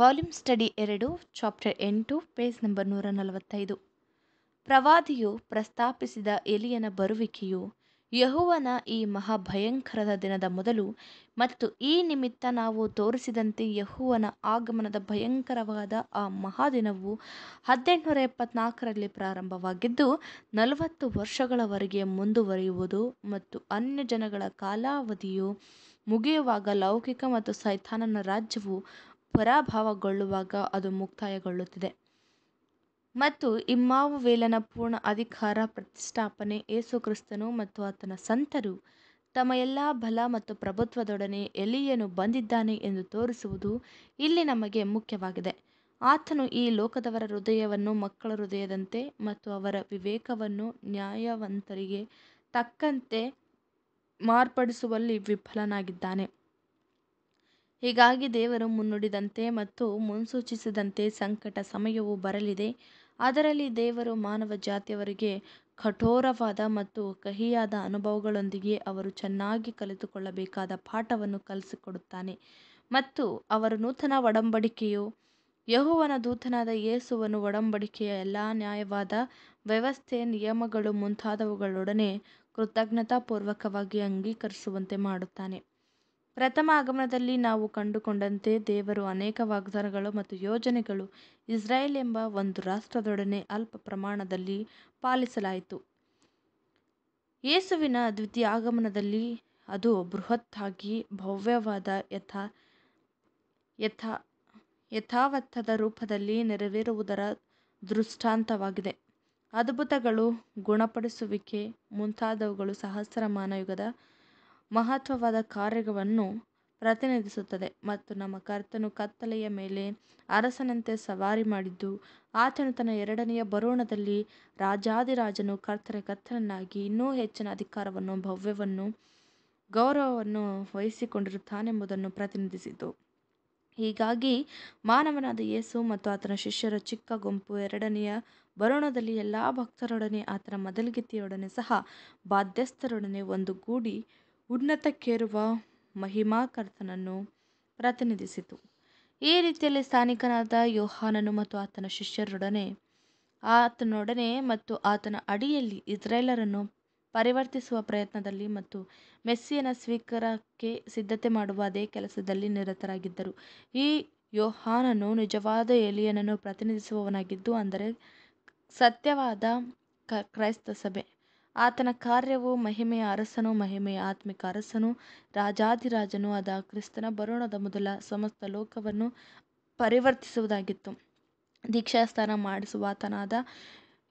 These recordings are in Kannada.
ವಾಲ್ಯೂಮ್ ಸ್ಟಡಿ ಎರಡು ಚಾಪ್ಟರ್ ಎಂಟು ಪೇಜ್ ನಂಬರ್ ನೂರ ನಲವತ್ತೈದು ಪ್ರವಾದಿಯು ಪ್ರಸ್ತಾಪಿಸಿದ ಎಲಿಯನ ಬರುವಿಕೆಯು ಯಹುವನ ಈ ಮಹಾಭಯಂಕರದ ದಿನದ ಮೊದಲು ಮತ್ತು ಈ ನಿಮಿತ್ತ ನಾವು ತೋರಿಸಿದಂತೆ ಯಹುವನ ಆಗಮನದ ಭಯಂಕರವಾದ ಆ ಮಹಾದಿನವು ಹದಿನೆಂಟುನೂರ ಎಪ್ಪತ್ನಾಲ್ಕರಲ್ಲಿ ಪ್ರಾರಂಭವಾಗಿದ್ದು ನಲವತ್ತು ವರ್ಷಗಳವರೆಗೆ ಮುಂದುವರಿಯುವುದು ಮತ್ತು ಅನ್ಯ ಜನಗಳ ಕಾಲಾವಧಿಯು ಮುಗಿಯುವಾಗ ಲೌಕಿಕ ಮತ್ತು ಸೈತಾನನ ರಾಜ್ಯವು ಪರಾಭವಗೊಳ್ಳುವಾಗ ಅದು ಮುಕ್ತಾಯಗೊಳ್ಳುತ್ತದೆ ಮತ್ತು ವೇಲನ ಪೂರ್ಣ ಅಧಿಕಾರ ಪ್ರತಿಷ್ಠಾಪನೆ ಯೇಸುಕ್ರಿಸ್ತನು ಮತ್ತು ಆತನ ಸಂತರು ತಮ್ಮ ಎಲ್ಲ ಬಲ ಮತ್ತು ಪ್ರಭುತ್ವದೊಡನೆ ಎಲಿಯನು ಬಂದಿದ್ದಾನೆ ಎಂದು ತೋರಿಸುವುದು ಇಲ್ಲಿ ನಮಗೆ ಮುಖ್ಯವಾಗಿದೆ. ಆತನು ಈ ಲೋಕದವರ ಹೃದಯವನ್ನು ಮಕ್ಕಳ ಹೃದಯದಂತೆ ಮತ್ತು ಅವರ ವಿವೇಕವನ್ನು ನ್ಯಾಯವಂತರಿಗೆ ತಕ್ಕಂತೆ ಮಾರ್ಪಡಿಸುವಲ್ಲಿ ವಿಫಲನಾಗಿದ್ದಾನೆ. ಹೀಗಾಗಿ ದೇವರು ಮುನ್ನುಡಿದಂತೆ ಮತ್ತು ಮುನ್ಸೂಚಿಸಿದಂತೆ ಸಂಕಟ ಸಮಯವು ಬರಲಿದೆ ಅದರಲ್ಲಿ ದೇವರು ಮಾನವ ಜಾತಿಯವರಿಗೆ ಕಠೋರವಾದ ಮತ್ತು ಕಹಿಯಾದ ಅನುಭವಗಳೊಂದಿಗೆ ಅವರು ಚೆನ್ನಾಗಿ ಕಲಿತುಕೊಳ್ಳಬೇಕಾದ ಪಾಠವನ್ನು ಕಲಿಸಿಕೊಡುತ್ತಾನೆ ಮತ್ತು ಅವರ ನೂತನ ಒಡಂಬಡಿಕೆಯು ಯಹುವನ ದೂತನಾದ ಏಸುವನು ಒಡಂಬಡಿಕೆಯ ಎಲ್ಲ ನ್ಯಾಯವಾದ ವ್ಯವಸ್ಥೆ ನಿಯಮಗಳು ಮುಂತಾದವುಗಳೊಡನೆ ಕೃತಜ್ಞತಾಪೂರ್ವಕವಾಗಿ ಅಂಗೀಕರಿಸುವಂತೆ ಮಾಡುತ್ತಾನೆ ಪ್ರಥಮ ಆಗಮನದಲ್ಲಿ ನಾವು ಕಂಡುಕೊಂಡಂತೆ ದೇವರು ಅನೇಕ ವಾಗ್ದಾನಗಳು ಮತ್ತು ಯೋಜನೆಗಳು ಇಸ್ರಾಯೇಲ್ ಎಂಬ ಒಂದು ರಾಷ್ಟ್ರದೊಡನೆ ಅಲ್ಪ ಪ್ರಮಾಣದಲ್ಲಿ ಪಾಲಿಸಲಾಯಿತು ಯೇಸುವಿನ ದ್ವಿತೀಯ ಆಗಮನದಲ್ಲಿ ಅದು ಬೃಹತ್ತಾಗಿ ಭವ್ಯವಾದ ಯಥಾ ಯಥ ಯಥಾವತ್ತದ ರೂಪದಲ್ಲಿ ನೆರವೇರುವುದರ ದೃಷ್ಟಾಂತವಾಗಿದೆ ಅದ್ಭುತಗಳು ಗುಣಪಡಿಸುವಿಕೆ ಮುಂತಾದವುಗಳು ಸಹಸ್ರಮಾನ ಯುಗದ ಮಹತ್ವವಾದ ಕಾರ್ಯವನ್ನು ಪ್ರತಿನಿಧಿಸುತ್ತದೆ ಮತ್ತು ನಮ್ಮ ಕರ್ತನು ಕತ್ತಲೆಯ ಮೇಲೆ ಅರಸನಂತೆ ಸವಾರಿ ಮಾಡಿದ್ದು ಆತನು ತನ್ನ ಎರಡನೆಯ ಬರೋಣದಲ್ಲಿ ರಾಜಾದಿರಾಜನು ಕರ್ತನ ಕರ್ತನನ್ನಾಗಿ ಇನ್ನೂ ಹೆಚ್ಚಿನ ಅಧಿಕಾರವನ್ನು ಭವ್ಯವನ್ನು ಗೌರವವನ್ನು ವಹಿಸಿಕೊಂಡಿರುತ್ತಾನೆಂಬುದನ್ನು ಪ್ರತಿನಿಧಿಸಿತು ಹೀಗಾಗಿ ಮಾನವನಾದ ಯೇಸು ಮತ್ತು ಆತನ ಶಿಷ್ಯರ ಚಿಕ್ಕ ಗುಂಪು ಎರಡನೆಯ ಬರೋಣದಲ್ಲಿ ಎಲ್ಲ ಭಕ್ತರೊಡನೆ ಆತನ ಮೊದಲಗಿತಿಯೊಡನೆ ಸಹ ಬಾಧ್ಯಸ್ಥರೊಡನೆ ಒಂದು ಗೂಡಿ ಉನ್ನತಕ್ಕೇರುವ ಮಹಿಮಾಕರ್ತನನ್ನು ಪ್ರತಿನಿಧಿಸಿತು ಈ ರೀತಿಯಲ್ಲಿ ಸ್ಥಾನಿಕನಾದ ಯೋಹಾನನು ಮತ್ತು ಆತನ ಶಿಷ್ಯರೊಡನೆ ಆತನೊಡನೆ ಮತ್ತು ಆತನ ಅಡಿಯಲ್ಲಿ ಇಸ್ರೇಲರನ್ನು ಪರಿವರ್ತಿಸುವ ಪ್ರಯತ್ನದಲ್ಲಿ ಮತ್ತು ಮೆಸ್ಸಿಯನ ಸ್ವೀಕಾರಕ್ಕೆ ಸಿದ್ಧತೆ ಮಾಡುವ ಅದೇ ಕೆಲಸದಲ್ಲಿ ನಿರತರಾಗಿದ್ದರು ಈ ಯೋಹಾನನು ನಿಜವಾದ ಎಲಿಯನನ್ನು ಪ್ರತಿನಿಧಿಸುವವನಾಗಿದ್ದು ಅಂದರೆ ಸತ್ಯವಾದ ಕ್ರೈಸ್ತ ಸಭೆ ಆತನ ಕಾರ್ಯವು ಮಹಿಮೆಯ ಅರಸನು ಮಹಿಮೆಯ ಆತ್ಮಿಕ ಅರಸನು ರಾಜಾಧಿರಾಜನೂ ಆದ ಕ್ರಿಸ್ತನ ಬರೋಣದ ಮೊದಲ ಸಮಸ್ತ ಲೋಕವನ್ನು ಪರಿವರ್ತಿಸುವುದಾಗಿತ್ತು ಮಾಡಿಸುವ ಆತನಾದ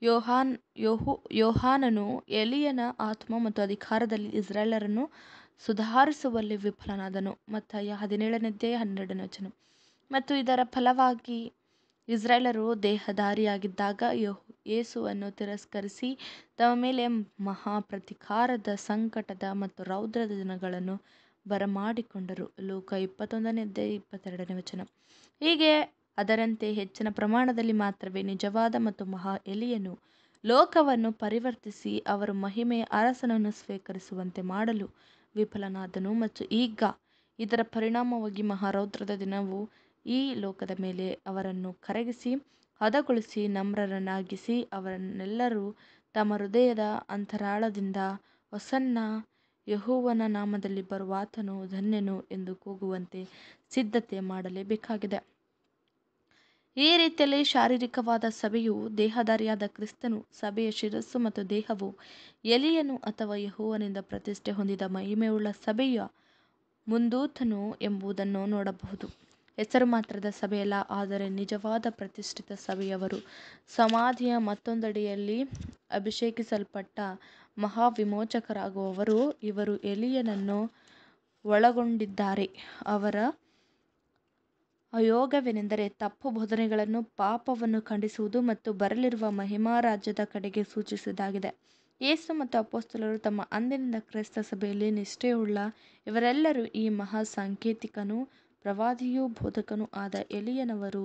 ಯೋಹಾನ್ ಯೋಹು ಯೋಹಾನನು ಎಲಿಯನ ಆತ್ಮ ಮತ್ತು ಅಧಿಕಾರದಲ್ಲಿ ಇಸ್ರಾಯೇಲರನ್ನು ಸುಧಾರಿಸುವಲ್ಲಿ ವಿಫಲನಾದನು ಮತ್ತು ಹದಿನೇಳನೇ ಅಧ್ಯಾಯ ಹನ್ನೆರಡನೇ ವಚನ ಮತ್ತು ಇದರ ಫಲವಾಗಿ ಇಸ್ರಾಯೇಲರು ದೇಹಧಾರಿಯಾಗಿದ್ದಾಗ ಯೇಸುವನ್ನು ತಿರಸ್ಕರಿಸಿ ತಮ್ಮ ಮೇಲೆ ಮಹಾ ಪ್ರತಿಕಾರದ ಸಂಕಟದ ಮತ್ತು ರೌದ್ರದ ದಿನಗಳನ್ನು ಬರಮಾಡಿಕೊಂಡರು ಲೋಕ ಇಪ್ಪತ್ತೊಂದನೇದ್ದೇ ಇಪ್ಪತ್ತೆರಡನೇ ವಚನ ಹೀಗೆ ಅದರಂತೆ ಹೆಚ್ಚಿನ ಪ್ರಮಾಣದಲ್ಲಿ ಮಾತ್ರವೇ ನಿಜವಾದ ಮತ್ತು ಮಹಾ ಎಲಿಯನು ಲೋಕವನ್ನು ಪರಿವರ್ತಿಸಿ ಅವರು ಮಹಿಮೆಯ ಅರಸನನ್ನು ಸ್ವೀಕರಿಸುವಂತೆ ಮಾಡಲು ವಿಫಲನಾದನು ಮತ್ತು ಈಗ ಇದರ ಪರಿಣಾಮವಾಗಿ ಮಹಾರೌದ್ರದ ದಿನವು ಈ ಲೋಕದ ಮೇಲೆ ಅವರನ್ನು ಕರಗಿಸಿ ಹದಗೊಳಿಸಿ ನಮ್ರರನ್ನಾಗಿಸಿ ಅವರನ್ನೆಲ್ಲರೂ ತಮ್ಮ ಹೃದಯದ ಅಂತರಾಳದಿಂದ ಹೊಸನ್ನ ಯೆಹೋವನ ನಾಮದಲ್ಲಿ ಬರುವ ಆತನು ಧನ್ಯನು ಎಂದು ಕೂಗುವಂತೆ ಸಿದ್ಧತೆ ಮಾಡಲೇಬೇಕಾಗಿದೆ ಈ ರೀತಿಯಲ್ಲಿ ಶಾರೀರಿಕವಾದ ಸಭೆಯು ದೇಹಧಾರಿಯಾದ ಕ್ರಿಸ್ತನು ಸಭೆಯ ಶಿರಸ್ಸು ಮತ್ತು ದೇಹವು ಎಲಿಯನು ಅಥವಾ ಯಹೋವನಿಂದ ಪ್ರತಿಷ್ಠೆ ಹೊಂದಿದ ಮಹಿಮೆಯುಳ್ಳ ಸಭೆಯ ಮುಂದೂತನು ಎಂಬುದನ್ನು ನೋಡಬಹುದು ಹೆಸರು ಮಾತ್ರದ ಸಭೆಯಲ್ಲ ಆದರೆ ನಿಜವಾದ ಪ್ರತಿಷ್ಠಿತ ಸಭೆಯವರು. ಸಮಾಧಿಯ ಮತ್ತೊಂದಡಿಯಲ್ಲಿ ಅಭಿಷೇಕಿಸಲ್ಪಟ್ಟ ಮಹಾವಿಮೋಚಕರಾಗುವವರು ಇವರು ಎಲಿಯನನ್ನು ಒಳಗೊಂಡಿದ್ದಾರೆ. ಅವರ ಯೋಗವೇನೆಂದರೆ ತಪ್ಪು ಬೋಧನೆಗಳನ್ನು ಪಾಪವನ್ನು ಖಂಡಿಸುವುದು ಮತ್ತು ಬರಲಿರುವ ಮಹಿಮಾ ರಾಜ್ಯದ ಕಡೆಗೆ ಸೂಚಿಸುವುದಾಗಿದೆ. ಯೇಸು ಮತ್ತು ಅಪೊಸ್ತಲರು ತಮ್ಮ ಅಂದಿನಿಂದ ಕ್ರೈಸ್ತ ಸಭೆಯಲ್ಲಿ ನಿಷ್ಠೆಯುಳ್ಳ ಇವರೆಲ್ಲರೂ ಈ ಮಹಾ ಸಾಂಕೇತಿಕನು ಪ್ರವಾದಿಯೂ ಬೋಧಕನೂ ಆದ ಎಲೀಯನವರು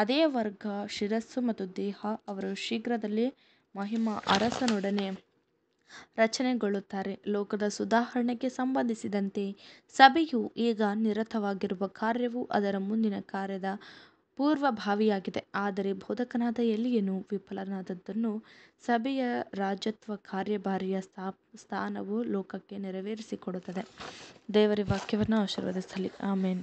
ಅದೇ ವರ್ಗ, ಶಿರಸ್ಸು ಮತ್ತು ದೇಹ. ಅವರು ಶೀಘ್ರದಲ್ಲೇ ಮಹಿಮಾ ಅರಸನೊಡನೆ ರಚನೆಗೊಳ್ಳುತ್ತಾರೆ. ಲೋಕದ ಸುಧಾರಣೆಗೆ ಸಂಬಂಧಿಸಿದಂತೆ ಸಭೆಯು ಈಗ ನಿರತವಾಗಿರುವ ಕಾರ್ಯವು ಅದರ ಮುಂದಿನ ಕಾರ್ಯದ ಪೂರ್ವಭಾವಿಯಾಗಿದೆ. ಆದರೆ ಬೋಧಕನಾದ ಎಲಿಯನು ವಿಫಲನಾದದ್ದನ್ನು ಸಭೆಯ ರಾಜತ್ವ ಕಾರ್ಯಭಾರಿಯ ಸ್ಥಾನವು ಲೋಕಕ್ಕೆ ನೆರವೇರಿಸಿಕೊಡುತ್ತದೆ. ದೇವರ ವಾಕ್ಯವನ್ನು ಆಶೀರ್ವದಿಸಲಿ. ಆಮೇನ್